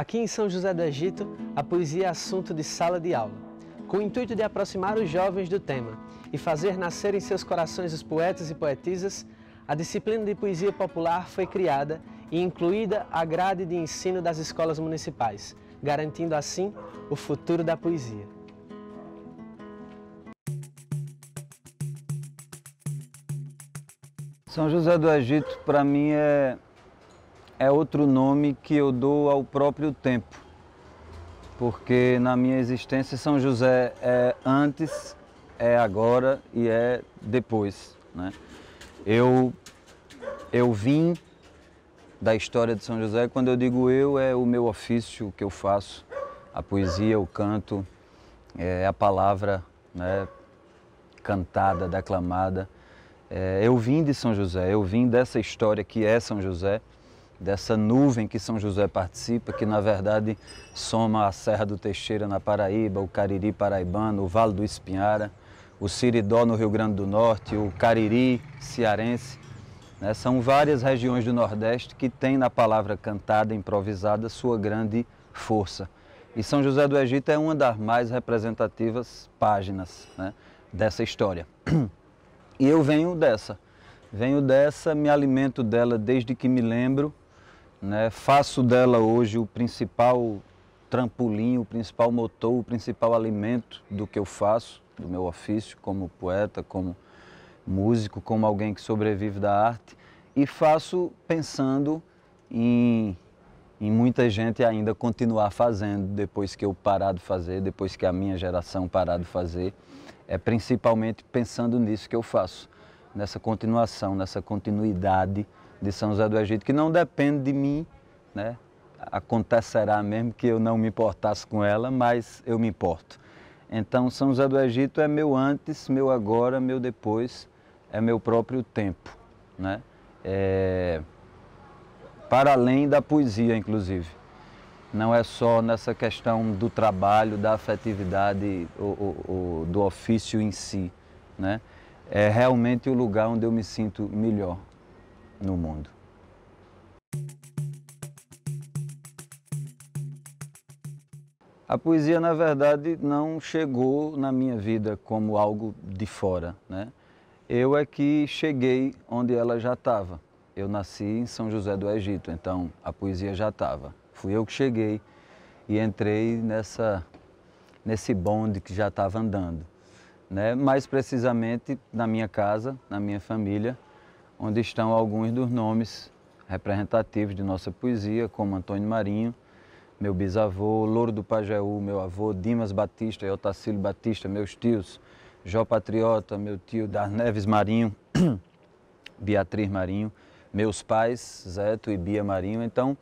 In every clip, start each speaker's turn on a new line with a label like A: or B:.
A: Aqui em São José do Egito, a poesia é assunto de sala de aula, com o intuito de aproximar os jovens do tema e fazer nascer em seus corações os poetas e poetisas, a disciplina de poesia popular foi criada e incluída à grade de ensino das escolas municipais, garantindo assim o futuro da poesia. São José do Egito, para mim, é é outro nome que eu dou ao próprio tempo, porque na minha existência São José é antes, é agora e é depois. Né? Eu, eu vim da história de São José, quando eu digo eu, é o meu ofício, que eu faço, a poesia, o canto, é a palavra né, cantada, declamada. É, eu vim de São José, eu vim dessa história que é São José dessa nuvem que São José participa, que na verdade soma a Serra do Teixeira na Paraíba, o Cariri paraibano, o Vale do Espinhara, o Siridó no Rio Grande do Norte, o Cariri cearense. Né? São várias regiões do Nordeste que têm na palavra cantada, improvisada, sua grande força. E São José do Egito é uma das mais representativas páginas né? dessa história. E eu venho dessa. Venho dessa, me alimento dela desde que me lembro né? Faço dela hoje o principal trampolim, o principal motor, o principal alimento do que eu faço, do meu ofício como poeta, como músico, como alguém que sobrevive da arte. E faço pensando em, em muita gente ainda continuar fazendo depois que eu parar de fazer, depois que a minha geração parar de fazer. É principalmente pensando nisso que eu faço, nessa continuação, nessa continuidade de São José do Egito, que não depende de mim, né? acontecerá mesmo que eu não me importasse com ela, mas eu me importo. Então, São José do Egito é meu antes, meu agora, meu depois, é meu próprio tempo, né? É... para além da poesia, inclusive. Não é só nessa questão do trabalho, da afetividade, ou, ou, ou do ofício em si, né? É realmente o lugar onde eu me sinto melhor no mundo. A poesia, na verdade, não chegou na minha vida como algo de fora. Né? Eu é que cheguei onde ela já estava. Eu nasci em São José do Egito, então a poesia já estava. Fui eu que cheguei e entrei nessa, nesse bonde que já estava andando. Né? Mais precisamente na minha casa, na minha família, onde estão alguns dos nomes representativos de nossa poesia, como Antônio Marinho, meu bisavô, Louro do Pajeú, meu avô, Dimas Batista e Otacílio Batista, meus tios, Jó Patriota, meu tio das Neves Marinho, Beatriz Marinho, meus pais, Zeto e Bia Marinho. Então,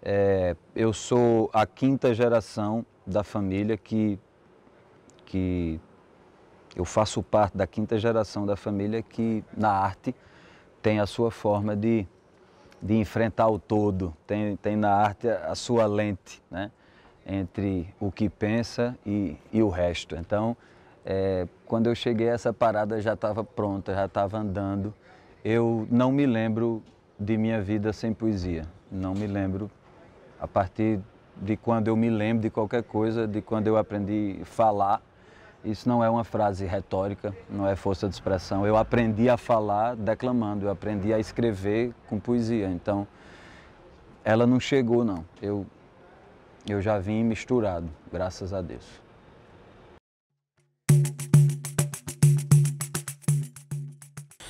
A: é, eu sou a quinta geração da família que, que eu faço parte da quinta geração da família que na arte tem a sua forma de, de enfrentar o todo, tem, tem na arte a, sua lente, né? entre o que pensa e, e o resto. Então, é, quando eu cheguei, essa parada já estava pronta, já estava andando. Eu não me lembro de minha vida sem poesia. Não me lembro. A partir de quando eu me lembro de qualquer coisa, de quando eu aprendi a falar, isso não é uma frase retórica, não é força de expressão. Eu aprendi a falar declamando, eu aprendi a escrever com poesia. Então, ela não chegou, não. Eu, eu já vim misturado, graças a Deus.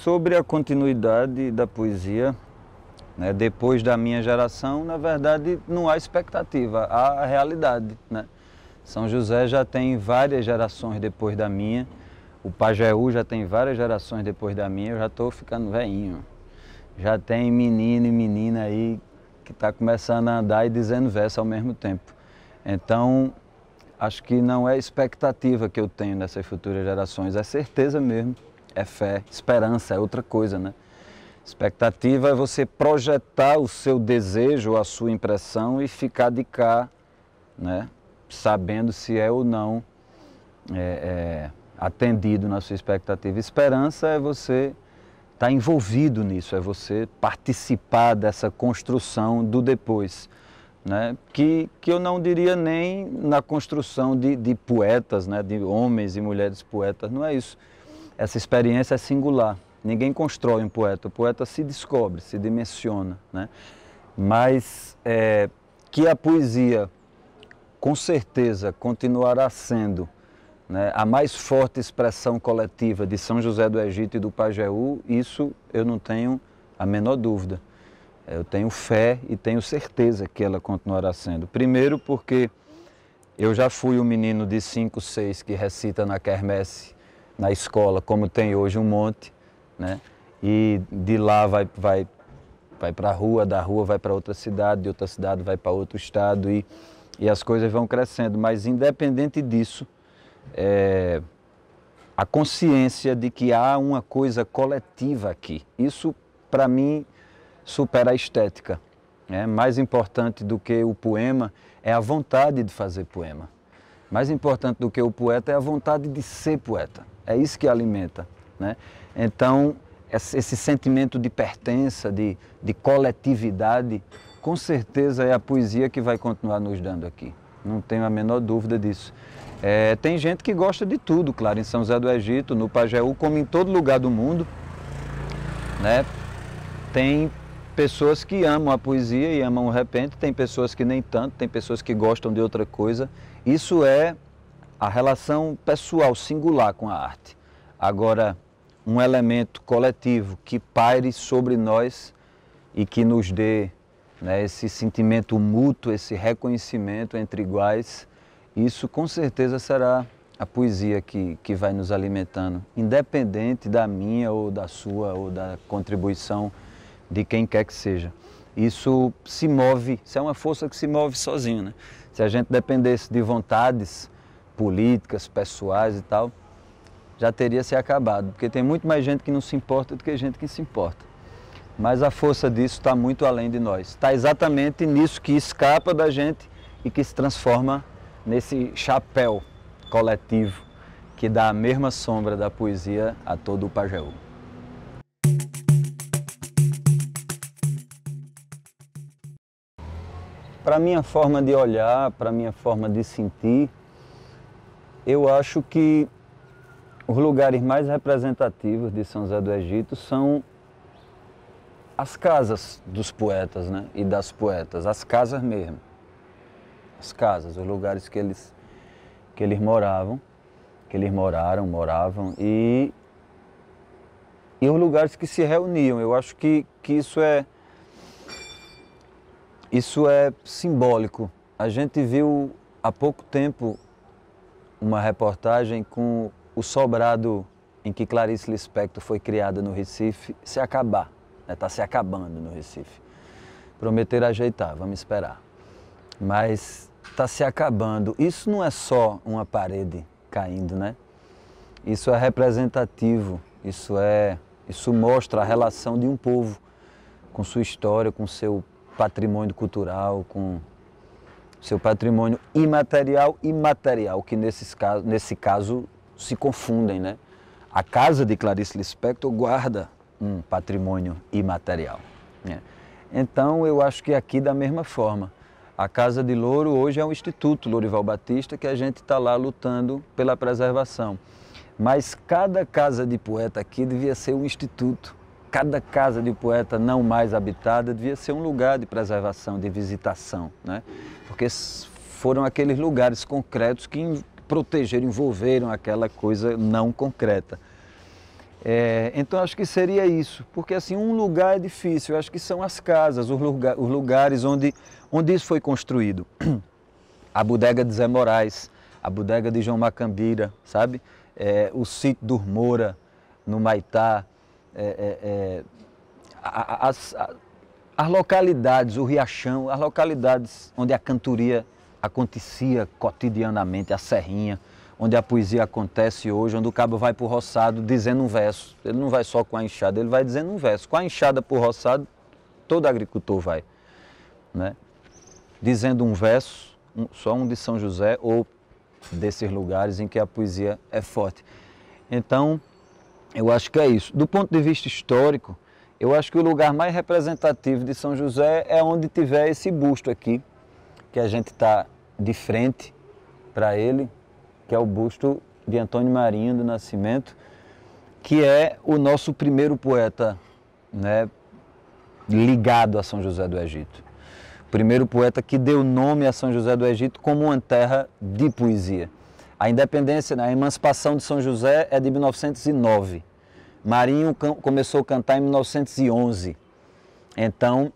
A: Sobre a continuidade da poesia, né, depois da minha geração, na verdade, não há expectativa, há realidade. Né? São José já tem várias gerações depois da minha, o Pajeú já tem várias gerações depois da minha, eu já estou ficando velhinho. Já tem menino e menina aí que está começando a andar e dizendo verso ao mesmo tempo. Então, acho que não é expectativa que eu tenho nessas futuras gerações, é certeza mesmo, é fé, esperança, é outra coisa, né? Expectativa é você projetar o seu desejo, a sua impressão e ficar de cá, né? sabendo se é ou não é, é, atendido na sua expectativa. Esperança é você estar tá envolvido nisso, é você participar dessa construção do depois. Né? Que, que eu não diria nem na construção de, de poetas, né? de homens e mulheres poetas, não é isso. Essa experiência é singular. Ninguém constrói um poeta, o poeta se descobre, se dimensiona. Né? Mas é, que a poesia com certeza continuará sendo né, a mais forte expressão coletiva de São José do Egito e do Pajeú, isso eu não tenho a menor dúvida. Eu tenho fé e tenho certeza que ela continuará sendo. Primeiro, porque eu já fui um menino de 5, 6 que recita na quermesse, na escola, como tem hoje um monte, né? e de lá vai, vai, vai para a rua, da rua vai para outra cidade, de outra cidade vai para outro estado. e e as coisas vão crescendo. Mas independente disso, é, a consciência de que há uma coisa coletiva aqui, isso para mim supera a estética. É, mais importante do que o poema é a vontade de fazer poema. Mais importante do que o poeta é a vontade de ser poeta. É isso que alimenta. Né? Então, esse sentimento de pertença, de, de coletividade, com certeza é a poesia que vai continuar nos dando aqui. Não tenho a menor dúvida disso. É, tem gente que gosta de tudo, claro, em São José do Egito, no Pajeú, como em todo lugar do mundo. Né? Tem pessoas que amam a poesia e amam o repente, tem pessoas que nem tanto, tem pessoas que gostam de outra coisa. Isso é a relação pessoal, singular com a arte. Agora, um elemento coletivo que paire sobre nós e que nos dê né, esse sentimento mútuo, esse reconhecimento entre iguais, isso com certeza será a poesia que, que vai nos alimentando, independente da minha ou da sua ou da contribuição de quem quer que seja. Isso se move, isso é uma força que se move sozinha. Né? Se a gente dependesse de vontades políticas, pessoais e tal, já teria se acabado, porque tem muito mais gente que não se importa do que gente que se importa. Mas a força disso está muito além de nós. Está exatamente nisso que escapa da gente e que se transforma nesse chapéu coletivo que dá a mesma sombra da poesia a todo o Pajeú. Para minha forma de olhar, para minha forma de sentir, eu acho que os lugares mais representativos de São José do Egito são as casas dos poetas né? e das poetas, as casas mesmo. As casas, os lugares que eles, que eles moravam, que eles moraram, moravam, e, e os lugares que se reuniam. Eu acho que, que isso é isso é simbólico. A gente viu há pouco tempo uma reportagem com o sobrado em que Clarice Lispector foi criada no Recife se acabar, está né? Tá se acabando no Recife. Prometeram ajeitar, vamos esperar. Mas está se acabando. Isso não é só uma parede caindo, né? Isso é representativo, isso, é, isso mostra a relação de um povo com sua história, com seu patrimônio cultural, com seu patrimônio imaterial e material, que nesses nesse caso se confundem, né? A casa de Clarice Lispector guarda um patrimônio imaterial. Né? Então, eu acho que é aqui da mesma forma. A Casa de Louro hoje é um Instituto Lourival Batista que a gente está lá lutando pela preservação. Mas cada casa de poeta aqui devia ser um instituto. Cada casa de poeta não mais habitada devia ser um lugar de preservação, de visitação, né? porque foram aqueles lugares concretos que proteger, envolveram aquela coisa não concreta. É, então acho que seria isso, porque assim um lugar é difícil, acho que são as casas, os, lugar, os lugares onde, onde isso foi construído. A bodega de Zé Moraes, a bodega de João Macambira, sabe? É, o sítio do Moura, no Maitá, é, é, é as, as localidades, o Riachão, as localidades onde a cantoria acontecia cotidianamente, a serrinha, onde a poesia acontece hoje, onde o cabo vai para o roçado dizendo um verso. Ele não vai só com a enxada, ele vai dizendo um verso. Com a enxada para o roçado, todo agricultor vai. Né? Dizendo um verso, um, só um de São José ou desses lugares em que a poesia é forte. Então, eu acho que é isso. Do ponto de vista histórico, eu acho que o lugar mais representativo de São José é onde tiver esse busto aqui, que a gente está de frente para ele, que é o busto de Antônio Marinho do Nascimento, que é o nosso primeiro poeta né, ligado a São José do Egito. O primeiro poeta que deu nome a São José do Egito como uma terra de poesia. A independência, a emancipação de São José é de 1909. Marinho começou a cantar em 1911. Então,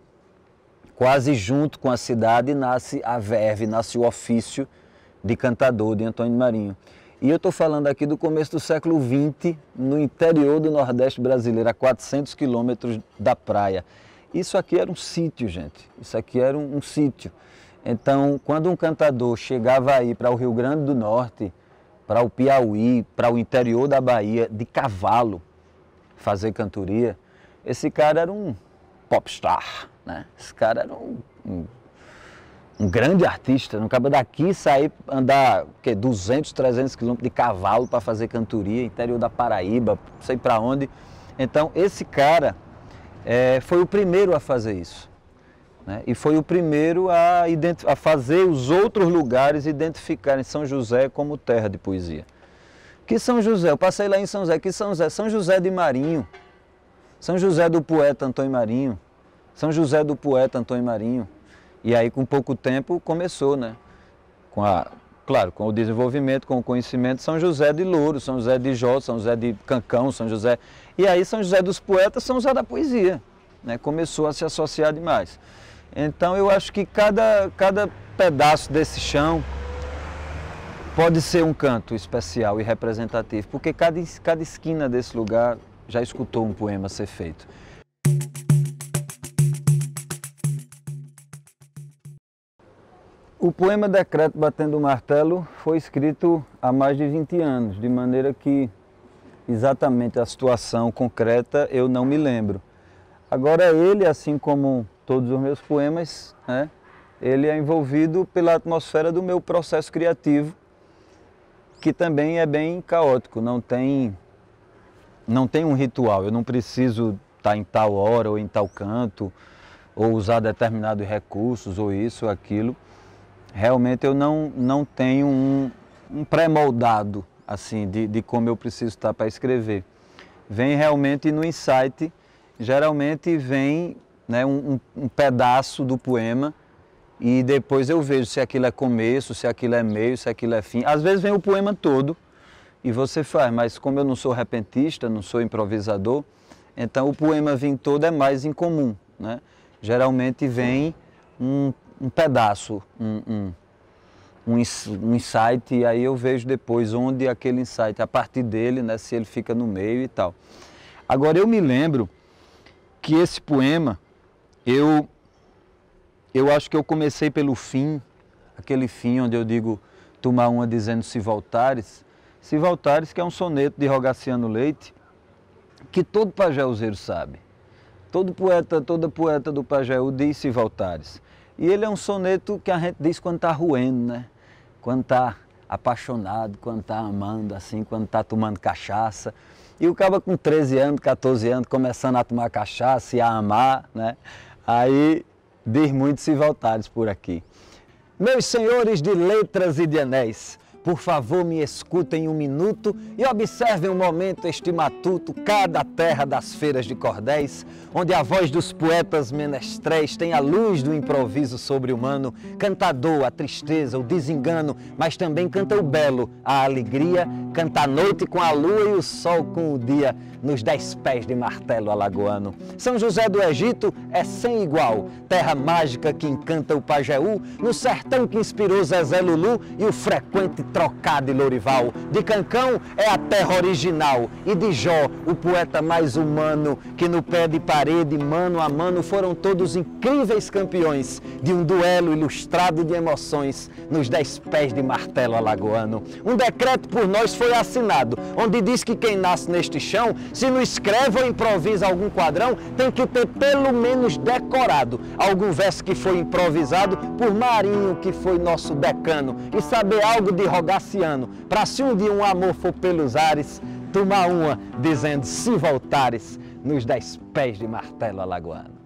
A: Quase junto com a cidade nasce a verve, nasce o ofício de cantador de Antônio Marinho. E eu estou falando aqui do começo do século XX, no interior do Nordeste brasileiro, a 400 quilômetros da praia. Isso aqui era um sítio, gente. Isso aqui era um, um sítio. Então, quando um cantador chegava aí para o Rio Grande do Norte, para o Piauí, para o interior da Bahia, de cavalo, fazer cantoria, esse cara era um popstar. Né? Esse cara era um, um, um grande artista, não cabe daqui sair andar que, 200, 300 quilômetros de cavalo para fazer cantoria, interior da Paraíba, não sei para onde. Então, esse cara é, foi o primeiro a fazer isso. Né? E foi o primeiro a, a fazer os outros lugares identificarem São José como terra de poesia. Que São José? Eu passei lá em São José. Que São José? São José de Marinho. São José do poeta Antônio Marinho. São José do poeta Antônio Marinho. E aí, com pouco tempo, começou, né? Com a, claro, com o desenvolvimento, com o conhecimento, São José de Louro, São José de Jó, São José de Cancão, São José. E aí, São José dos poetas, São José da poesia. Né? Começou a se associar demais. Então, eu acho que cada, cada pedaço desse chão pode ser um canto especial e representativo, porque cada, cada esquina desse lugar já escutou um poema ser feito. O poema Decreto Batendo o Martelo foi escrito há mais de 20 anos, de maneira que exatamente a situação concreta eu não me lembro. Agora ele, assim como todos os meus poemas, né, ele é envolvido pela atmosfera do meu processo criativo, que também é bem caótico, não tem, não tem um ritual, eu não preciso estar tá em tal hora ou em tal canto, ou usar determinados recursos ou isso ou aquilo realmente eu não, não tenho um, um pré-moldado assim, de, de como eu preciso estar para escrever. Vem realmente no insight, geralmente vem né, um, um, pedaço do poema e depois eu vejo se aquilo é começo, se aquilo é meio, se aquilo é fim. Às vezes vem o poema todo e você faz, mas como eu não sou repentista, não sou improvisador, então o poema vem todo é mais incomum. Né? Geralmente vem um, um pedaço, um, um, um, insight, e aí eu vejo depois onde aquele insight, a partir dele, né, se ele fica no meio e tal. Agora, eu me lembro que esse poema, eu, eu acho que eu comecei pelo fim, aquele fim onde eu digo, tomar uma dizendo se voltares, se voltares que é um soneto de Rogaciano Leite, que todo pajéuzeiro sabe. Todo poeta, toda poeta do pajéu diz se voltares. E ele é um soneto que a gente diz quando está ruendo, né? Quando está apaixonado, quando está amando, assim, quando está tomando cachaça. E o cara é com 13 anos, 14 anos, começando a tomar cachaça e a amar, né? Aí diz muitos e voltados por aqui. Meus senhores de letras e de anéis, por favor, me escutem um minuto e observem um momento este matuto, cada terra das feiras de cordéis, onde a voz dos poetas menestréis tem a luz do improviso sobre-humano, canta a dor, a tristeza, o desengano, mas também canta o belo, a alegria, canta a noite com a lua e o sol com o dia, nos dez pés de martelo alagoano. São José do Egito é sem igual, terra mágica que encanta o Pajeú, no sertão que inspirou Zezé Lulu e o frequente Trocado de Lorival. De Cancão é a terra original. E de Jó, o poeta mais humano, que no pé de parede, mano a mano, foram todos incríveis campeões de um duelo ilustrado de emoções nos dez pés de martelo alagoano. Um decreto por nós foi assinado, onde diz que quem nasce neste chão, se não escreve ou improvisa algum quadrão, tem que ter pelo menos decorado algum verso que foi improvisado por Marinho, que foi nosso decano, e saber algo de General para se um dia um amor for pelos ares, tomar uma, dizendo se voltares nos dez pés de martelo alagoano.